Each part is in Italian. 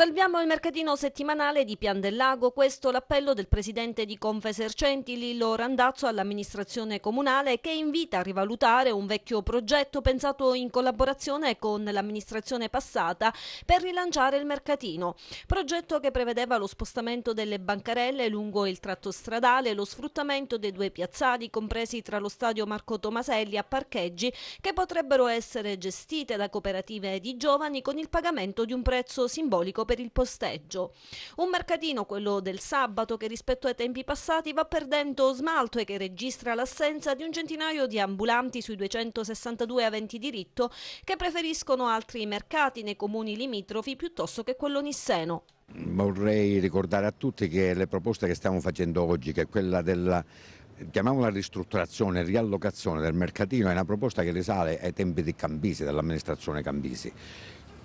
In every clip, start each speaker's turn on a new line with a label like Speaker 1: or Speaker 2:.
Speaker 1: Salviamo il mercatino settimanale di Pian del Lago, questo l'appello del presidente di Confesercenti Lillo Randazzo all'amministrazione comunale che invita a rivalutare un vecchio progetto pensato in collaborazione con l'amministrazione passata per rilanciare il mercatino. Progetto che prevedeva lo spostamento delle bancarelle lungo il tratto stradale, lo sfruttamento dei due piazzali compresi tra lo stadio Marco Tomaselli a parcheggi che potrebbero essere gestite da cooperative di giovani con il pagamento di un prezzo simbolico per il posteggio. Un mercatino, quello del sabato, che rispetto ai tempi passati va perdendo smalto e che registra l'assenza di un centinaio di ambulanti sui 262 aventi diritto che preferiscono altri mercati nei comuni limitrofi piuttosto che quello nisseno.
Speaker 2: Vorrei ricordare a tutti che le proposte che stiamo facendo oggi, che è quella della chiamiamola ristrutturazione, riallocazione del mercatino, è una proposta che risale ai tempi di Cambisi, dell'amministrazione Cambisi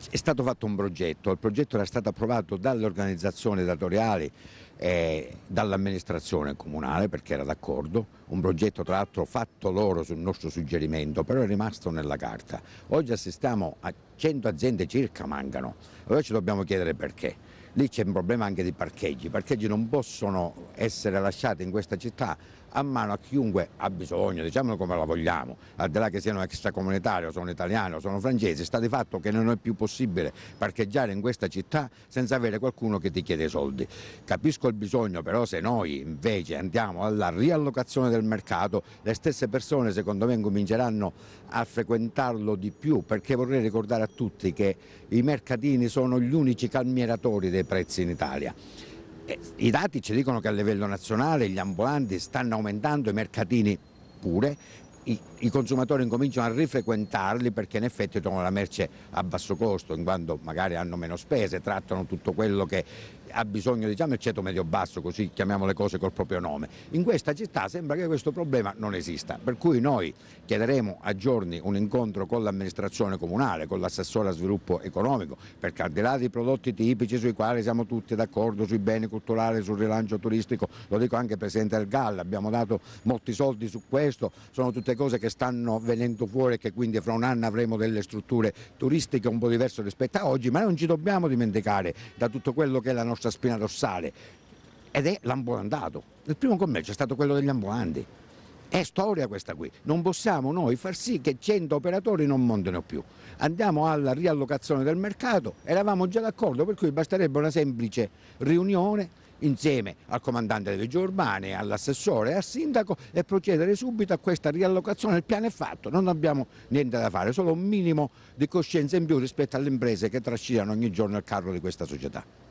Speaker 2: è stato fatto un progetto, il progetto era stato approvato dall'organizzazione datoriale, e dall'amministrazione comunale perché era d'accordo, un progetto tra l'altro fatto loro sul nostro suggerimento, però è rimasto nella carta. Oggi assistiamo a 100 aziende circa mancano, allora ci dobbiamo chiedere perché. Lì c'è un problema anche di parcheggi, i parcheggi non possono essere lasciati in questa città a mano a chiunque ha bisogno, diciamolo come la vogliamo, al di là che siano extracomunitari o sono italiani o sono francesi, sta di fatto che non è più possibile parcheggiare in questa città senza avere qualcuno che ti chiede i soldi. Capisco il bisogno però se noi invece andiamo alla riallocazione del mercato, le stesse persone secondo me cominceranno a frequentarlo di più perché vorrei ricordare a tutti che i mercatini sono gli unici calmieratori dei prezzi in Italia. Eh, I dati ci dicono che a livello nazionale gli ambulanti stanno aumentando, i mercatini pure, i, i consumatori incominciano a rifrequentarli perché in effetti trovano la merce a basso costo, in quanto magari hanno meno spese, trattano tutto quello che ha bisogno diciamo il ceto medio basso, così chiamiamo le cose col proprio nome. In questa città sembra che questo problema non esista, per cui noi chiederemo a giorni un incontro con l'amministrazione comunale, con l'assessore a sviluppo economico, perché al di là dei prodotti tipici sui quali siamo tutti d'accordo, sui beni culturali, sul rilancio turistico, lo dico anche Presidente del GAL, abbiamo dato molti soldi su questo, sono tutte cose che stanno venendo fuori e che quindi fra un anno avremo delle strutture turistiche un po' diverse rispetto a oggi, ma non ci dobbiamo dimenticare da tutto quello che è la nostra spina dorsale ed è l'ambulantato. Il primo commercio è stato quello degli ambulanti. È storia questa qui, non possiamo noi far sì che 100 operatori non montino più. Andiamo alla riallocazione del mercato, eravamo già d'accordo, per cui basterebbe una semplice riunione insieme al comandante delle vigili Urbane, all'assessore e al sindaco e procedere subito a questa riallocazione. Il piano è fatto, non abbiamo niente da fare, solo un minimo di coscienza in più rispetto alle imprese che trascinano ogni giorno il carro di questa società.